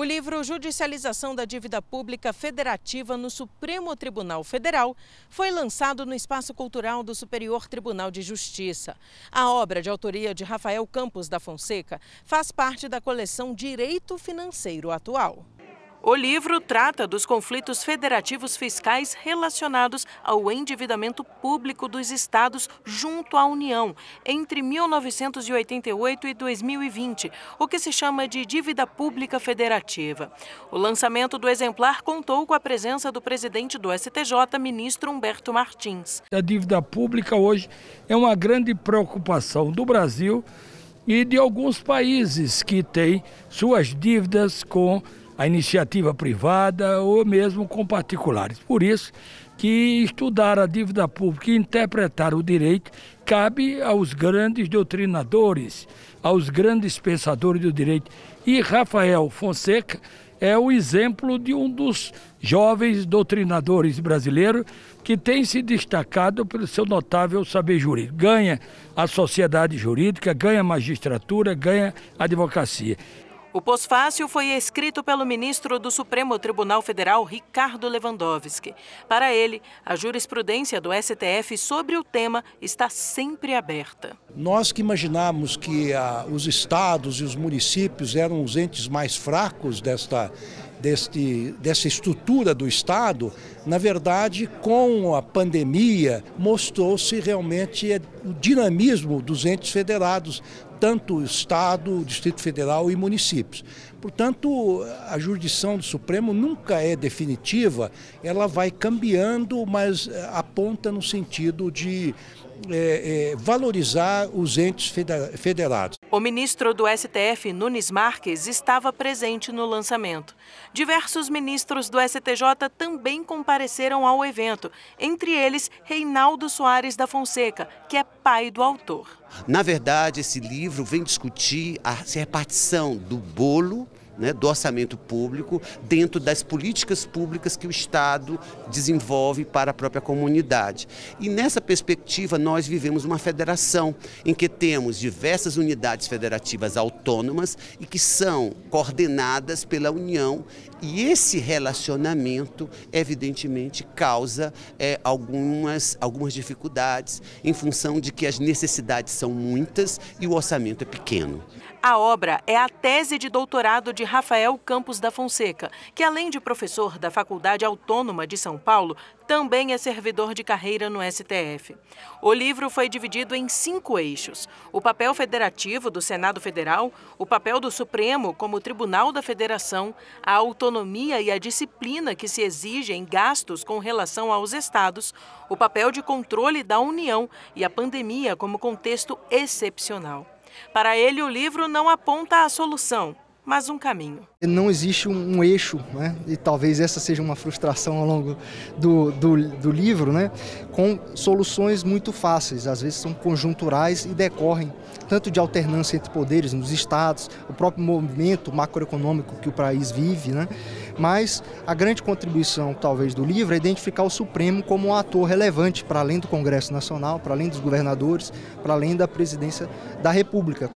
O livro Judicialização da Dívida Pública Federativa no Supremo Tribunal Federal foi lançado no Espaço Cultural do Superior Tribunal de Justiça. A obra, de autoria de Rafael Campos da Fonseca, faz parte da coleção Direito Financeiro Atual. O livro trata dos conflitos federativos fiscais relacionados ao endividamento público dos estados junto à União entre 1988 e 2020, o que se chama de dívida pública federativa. O lançamento do exemplar contou com a presença do presidente do STJ, ministro Humberto Martins. A dívida pública hoje é uma grande preocupação do Brasil e de alguns países que têm suas dívidas com a iniciativa privada ou mesmo com particulares. Por isso que estudar a dívida pública e interpretar o direito cabe aos grandes doutrinadores, aos grandes pensadores do direito. E Rafael Fonseca é o exemplo de um dos jovens doutrinadores brasileiros que tem se destacado pelo seu notável saber jurídico. Ganha a sociedade jurídica, ganha a magistratura, ganha a advocacia. O pós-fácil foi escrito pelo ministro do Supremo Tribunal Federal, Ricardo Lewandowski. Para ele, a jurisprudência do STF sobre o tema está sempre aberta. Nós que imaginamos que ah, os estados e os municípios eram os entes mais fracos desta deste, dessa estrutura do Estado, na verdade, com a pandemia, mostrou-se realmente é, o dinamismo dos entes federados, tanto Estado, Distrito Federal e municípios. Portanto, a jurisdição do Supremo nunca é definitiva, ela vai cambiando, mas eh, aponta no sentido de é, é, valorizar os entes federados. O ministro do STF, Nunes Marques, estava presente no lançamento. Diversos ministros do STJ também compareceram ao evento, entre eles Reinaldo Soares da Fonseca, que é pai do autor. Na verdade, esse livro vem discutir a repartição é do bolo né, do orçamento público dentro das políticas públicas que o Estado desenvolve para a própria comunidade. E nessa perspectiva, nós vivemos uma federação em que temos diversas unidades federativas autônomas e que são coordenadas pela União e esse relacionamento, evidentemente, causa é, algumas, algumas dificuldades em função de que as necessidades são muitas e o orçamento é pequeno. A obra é a tese de doutorado de Rafael Campos da Fonseca, que além de professor da Faculdade Autônoma de São Paulo, também é servidor de carreira no STF. O livro foi dividido em cinco eixos: o papel federativo do Senado Federal, o papel do Supremo como Tribunal da Federação, a autonomia e a disciplina que se exige em gastos com relação aos estados, o papel de controle da União e a pandemia como contexto excepcional. Para ele, o livro não aponta a solução, mas um caminho. Não existe um, um, eixo, né? e talvez essa seja uma frustração ao longo do, do, do, livro, né? com soluções muito fáceis, às vezes são conjunturais e decorrem tanto de alternância entre poderes nos estados, o próprio movimento macroeconômico que o país vive, né? Mas a grande contribuição, talvez, do livro é identificar o Supremo como um ator relevante para além do Congresso Nacional, para além dos governadores, para além da presidência da República.